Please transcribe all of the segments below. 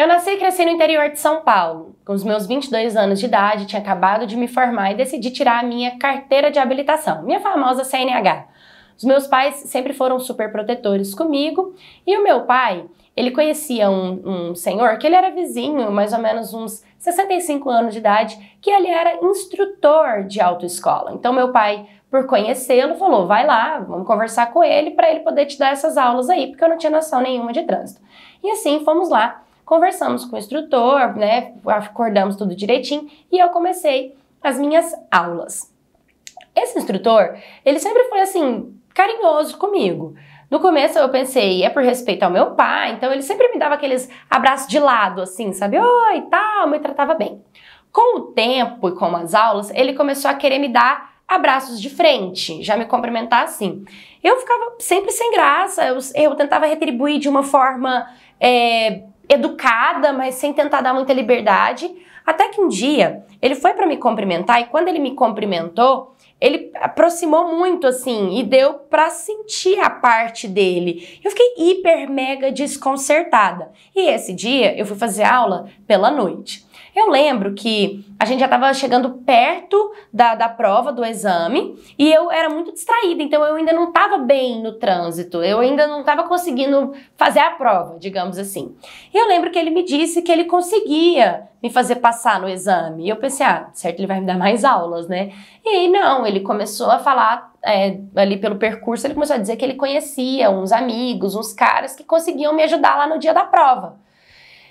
Eu nasci e cresci no interior de São Paulo. Com os meus 22 anos de idade, tinha acabado de me formar e decidi tirar a minha carteira de habilitação, minha famosa CNH. Os meus pais sempre foram super protetores comigo e o meu pai, ele conhecia um, um senhor que ele era vizinho, mais ou menos uns 65 anos de idade, que ele era instrutor de autoescola. Então meu pai por conhecê-lo, falou: vai lá, vamos conversar com ele para ele poder te dar essas aulas aí, porque eu não tinha noção nenhuma de trânsito. E assim fomos lá conversamos com o instrutor, né, acordamos tudo direitinho e eu comecei as minhas aulas. Esse instrutor, ele sempre foi assim, carinhoso comigo. No começo eu pensei, é por respeito ao meu pai, então ele sempre me dava aqueles abraços de lado, assim, sabe? Oi, e tal, me tratava bem. Com o tempo e com as aulas, ele começou a querer me dar abraços de frente, já me cumprimentar assim. Eu ficava sempre sem graça, eu, eu tentava retribuir de uma forma é, educada, mas sem tentar dar muita liberdade. Até que um dia ele foi para me cumprimentar e quando ele me cumprimentou, ele aproximou muito assim e deu para sentir a parte dele. Eu fiquei hiper mega desconcertada. E esse dia eu fui fazer aula pela noite. Eu lembro que a gente já estava chegando perto da, da prova, do exame, e eu era muito distraída, então eu ainda não estava bem no trânsito, eu ainda não estava conseguindo fazer a prova, digamos assim. E eu lembro que ele me disse que ele conseguia me fazer passar no exame. E eu pensei, ah, certo, ele vai me dar mais aulas, né? E não, ele começou a falar é, ali pelo percurso, ele começou a dizer que ele conhecia uns amigos, uns caras que conseguiam me ajudar lá no dia da prova.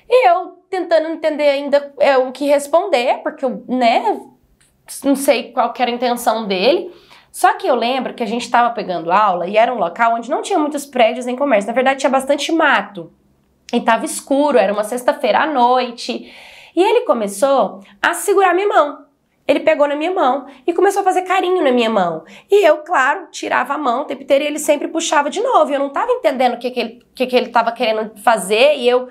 E eu tentando entender ainda é, o que responder, porque eu, né, não sei qual era a intenção dele. Só que eu lembro que a gente estava pegando aula e era um local onde não tinha muitos prédios nem comércio. Na verdade, tinha bastante mato. E tava escuro, era uma sexta-feira à noite. E ele começou a segurar minha mão. Ele pegou na minha mão e começou a fazer carinho na minha mão. E eu, claro, tirava a mão o tempo inteiro e ele sempre puxava de novo. Eu não estava entendendo o que, que ele estava que que querendo fazer e eu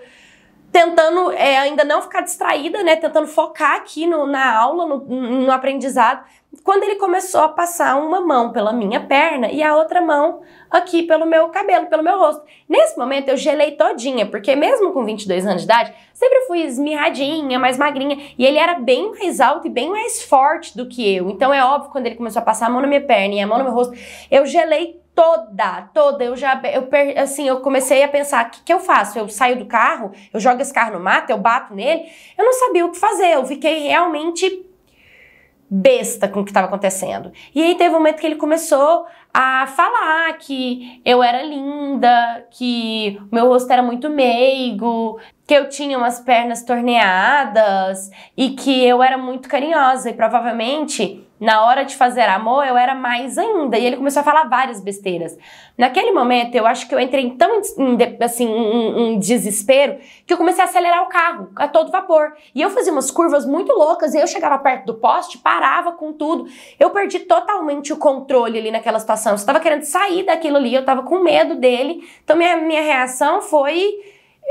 tentando é, ainda não ficar distraída, né? Tentando focar aqui no, na aula, no, no, aprendizado. Quando ele começou a passar uma mão pela minha perna e a outra mão aqui pelo meu cabelo, pelo meu rosto. Nesse momento eu gelei todinha, porque mesmo com 22 anos de idade, sempre fui esmirradinha, mais magrinha, e ele era bem mais alto e bem mais forte do que eu. Então é óbvio, quando ele começou a passar a mão na minha perna e a mão no meu rosto, eu gelei toda, toda. Eu já, eu, assim, eu comecei a pensar, o que, que eu faço? Eu saio do carro, eu jogo esse carro no mato, eu bato nele. Eu não sabia o que fazer, eu fiquei realmente besta com o que estava acontecendo. E aí teve um momento que ele começou a falar que eu era linda, que meu rosto era muito meigo, que eu tinha umas pernas torneadas e que eu era muito carinhosa e provavelmente na hora de fazer amor eu era mais ainda. E ele começou a falar várias besteiras. Naquele momento eu acho que eu entrei tão em, assim um, um desespero que eu comecei a acelerar o carro a todo vapor. E eu fazia umas curvas muito loucas e eu chegava perto do poste, parava com tudo. Eu perdi totalmente o controle ali naquela situação. Eu estava querendo sair daquilo ali, eu estava com medo dele. Então minha, minha reação foi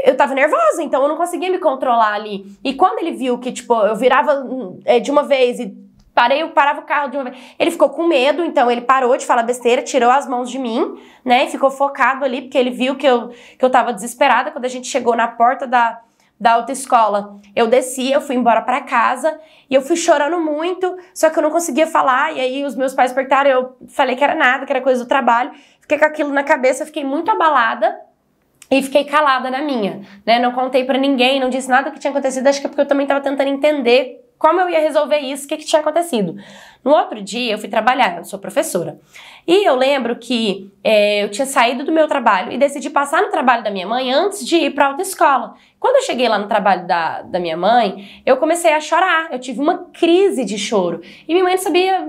eu tava nervosa, então eu não conseguia me controlar ali. E quando ele viu que, tipo, eu virava hum, é, de uma vez e parei, eu parava o carro de uma vez. Ele ficou com medo, então ele parou de falar besteira, tirou as mãos de mim, né? E ficou focado ali, porque ele viu que eu, que eu tava desesperada. Quando a gente chegou na porta da, da autoescola, eu desci, eu fui embora para casa e eu fui chorando muito, só que eu não conseguia falar. E aí os meus pais perguntaram, eu falei que era nada, que era coisa do trabalho. Fiquei com aquilo na cabeça, fiquei muito abalada. E fiquei calada na minha, né? Não contei para ninguém, não disse nada que tinha acontecido, acho que é porque eu também tava tentando entender como eu ia resolver isso, o que, que tinha acontecido. No outro dia, eu fui trabalhar, eu sou professora. E eu lembro que é, eu tinha saído do meu trabalho e decidi passar no trabalho da minha mãe antes de ir para a autoescola. Quando eu cheguei lá no trabalho da, da minha mãe, eu comecei a chorar. Eu tive uma crise de choro. E minha mãe não sabia,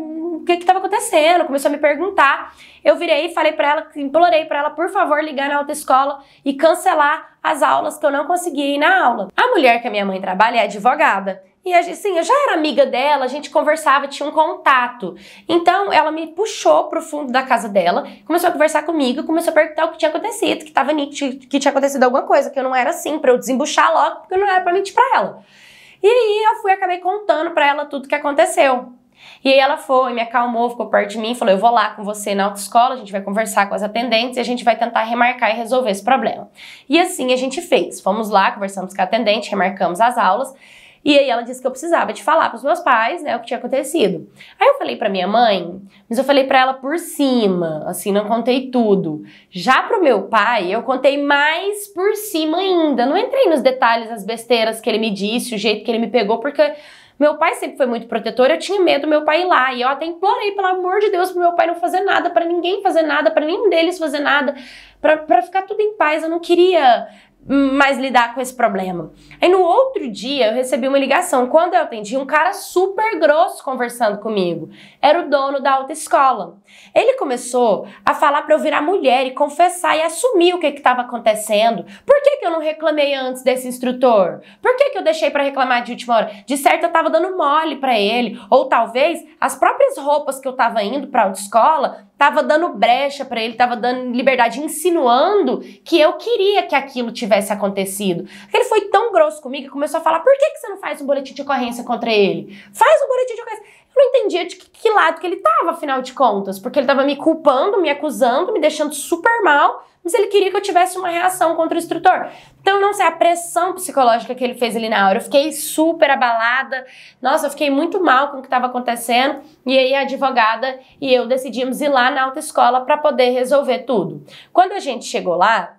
que estava acontecendo, começou a me perguntar. Eu virei e falei para ela, implorei para ela, por favor, ligar na autoescola e cancelar as aulas que eu não conseguia ir na aula. A mulher que a minha mãe trabalha é advogada. E assim, eu já era amiga dela, a gente conversava, tinha um contato. Então ela me puxou pro fundo da casa dela, começou a conversar comigo, começou a perguntar o que tinha acontecido, que tava nítido, que tinha acontecido alguma coisa, que eu não era assim, para eu desembuchar logo, porque eu não era pra mentir pra ela. E aí eu fui acabei contando para ela tudo o que aconteceu. E aí ela foi, me acalmou, ficou perto de mim, falou: eu vou lá com você na autoescola, a gente vai conversar com as atendentes e a gente vai tentar remarcar e resolver esse problema. E assim a gente fez. Fomos lá, conversamos com a atendente, remarcamos as aulas. E aí ela disse que eu precisava de falar para os meus pais, né, o que tinha acontecido. Aí eu falei para minha mãe, mas eu falei para ela por cima, assim, não contei tudo. Já pro meu pai, eu contei mais por cima ainda. Não entrei nos detalhes, as besteiras que ele me disse, o jeito que ele me pegou, porque meu pai sempre foi muito protetor, eu tinha medo do meu pai ir lá. E eu até implorei, pelo amor de Deus, pro meu pai não fazer nada, para ninguém fazer nada, para nenhum deles fazer nada, para ficar tudo em paz. Eu não queria hum, mais lidar com esse problema. Aí no outro dia eu recebi uma ligação. Quando eu atendi, um cara super grosso conversando comigo. Era o dono da autoescola. Ele começou a falar para eu virar mulher e confessar e assumir o que estava acontecendo. Porque que, que eu não reclamei antes desse instrutor? Por que, que eu deixei para reclamar de última hora? De certo, eu tava dando mole para ele. Ou talvez as próprias roupas que eu tava indo pra autoescola tava dando brecha para ele, tava dando liberdade, insinuando que eu queria que aquilo tivesse acontecido. Ele foi tão grosso comigo que começou a falar: por que, que você não faz um boletim de ocorrência contra ele? Faz um boletim de ocorrência. Eu não entendia de que, que lado que ele tava, afinal de contas, porque ele tava me culpando, me acusando, me deixando super mal, mas ele queria que eu tivesse uma reação contra o instrutor. Então, não sei, a pressão psicológica que ele fez ali na hora, eu fiquei super abalada. Nossa, eu fiquei muito mal com o que estava acontecendo. E aí, a advogada e eu decidimos ir lá na autoescola para poder resolver tudo. Quando a gente chegou lá,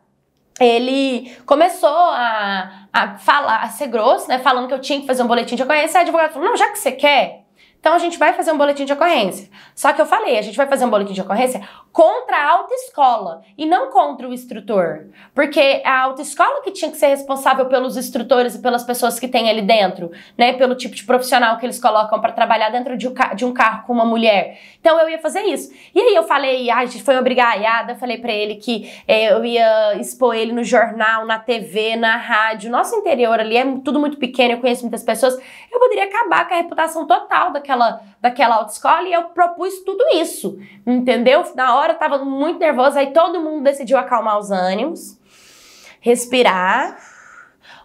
ele começou a, a falar, a ser grosso, né? Falando que eu tinha que fazer um boletim de ocorrência. A advogada falou: não, já que você quer, então a gente vai fazer um boletim de ocorrência. Só que eu falei, a gente vai fazer um boletim de ocorrência contra a autoescola e não contra o instrutor. Porque a autoescola que tinha que ser responsável pelos instrutores e pelas pessoas que tem ali dentro, né? Pelo tipo de profissional que eles colocam para trabalhar dentro de um carro com uma mulher. Então eu ia fazer isso. E aí eu falei, a gente foi obrigar a Yada, falei para ele que é, eu ia expor ele no jornal, na TV, na rádio. Nosso interior ali é tudo muito pequeno, eu conheço muitas pessoas. Eu poderia acabar com a reputação total daquela, daquela autoescola e eu propus tudo isso, entendeu? Na hora hora eu tava muito nervosa, aí todo mundo decidiu acalmar os ânimos, respirar.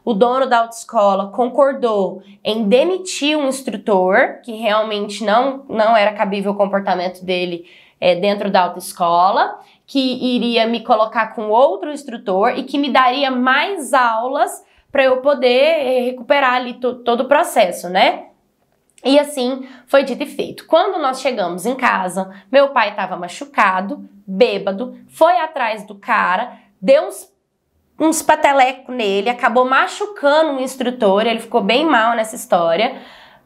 O dono da autoescola concordou em demitir um instrutor, que realmente não, não era cabível o comportamento dele é, dentro da autoescola, que iria me colocar com outro instrutor e que me daria mais aulas para eu poder é, recuperar ali todo o processo, né? E assim foi dito e feito. Quando nós chegamos em casa, meu pai estava machucado, bêbado, foi atrás do cara, deu uns uns pateleco nele, acabou machucando um instrutor, ele ficou bem mal nessa história.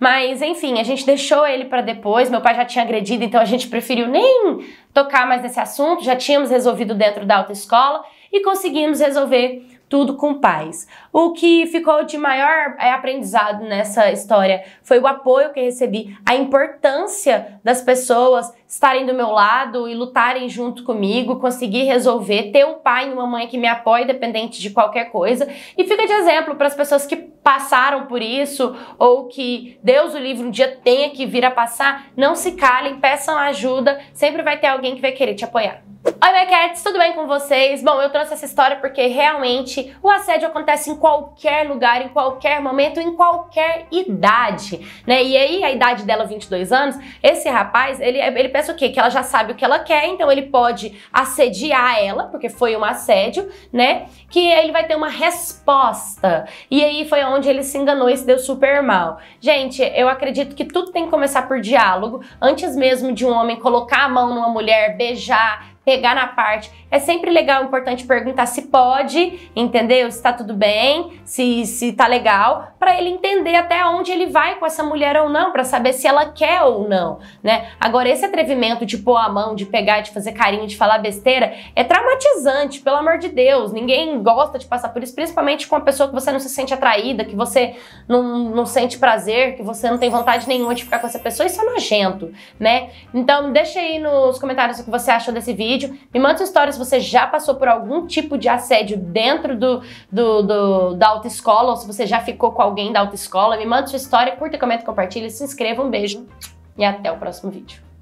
Mas enfim, a gente deixou ele para depois. Meu pai já tinha agredido, então a gente preferiu nem tocar mais nesse assunto. Já tínhamos resolvido dentro da autoescola e conseguimos resolver tudo com paz. O que ficou de maior é, aprendizado nessa história foi o apoio que recebi, a importância das pessoas estarem do meu lado e lutarem junto comigo, conseguir resolver, ter um pai e uma mãe que me apoie dependente de qualquer coisa. E fica de exemplo para as pessoas que passaram por isso ou que Deus o livre um dia tenha que vir a passar, não se calem, peçam ajuda, sempre vai ter alguém que vai querer te apoiar. Oi, Mequetes! bem com vocês? Bom, eu trouxe essa história porque realmente o assédio acontece em qualquer lugar, em qualquer momento, em qualquer idade, né? E aí a idade dela, 22 anos, esse rapaz, ele, é, ele pensa o quê? Que ela já sabe o que ela quer, então ele pode assediar ela, porque foi um assédio, né? Que ele vai ter uma resposta. E aí foi onde ele se enganou e se deu super mal. Gente, eu acredito que tudo tem que começar por diálogo, antes mesmo de um homem colocar a mão numa mulher, beijar, pegar na parte. É sempre legal, importante perguntar se pode, entendeu? Se tá tudo bem, se, se tá legal, para ele entender até onde ele vai com essa mulher ou não, para saber se ela quer ou não, né? Agora, esse atrevimento de pôr a mão, de pegar, de fazer carinho, de falar besteira, é traumatizante, pelo amor de Deus. Ninguém gosta de passar por isso, principalmente com uma pessoa que você não se sente atraída, que você não, não sente prazer, que você não tem vontade nenhuma de ficar com essa pessoa. Isso é nojento, né? Então, deixa aí nos comentários o que você achou desse vídeo vídeo. Me manda sua história se você já passou por algum tipo de assédio dentro do, do, do da autoescola ou se você já ficou com alguém da autoescola. Me manda sua história, curta, comenta, compartilha, se inscreva. Um beijo e até o próximo vídeo.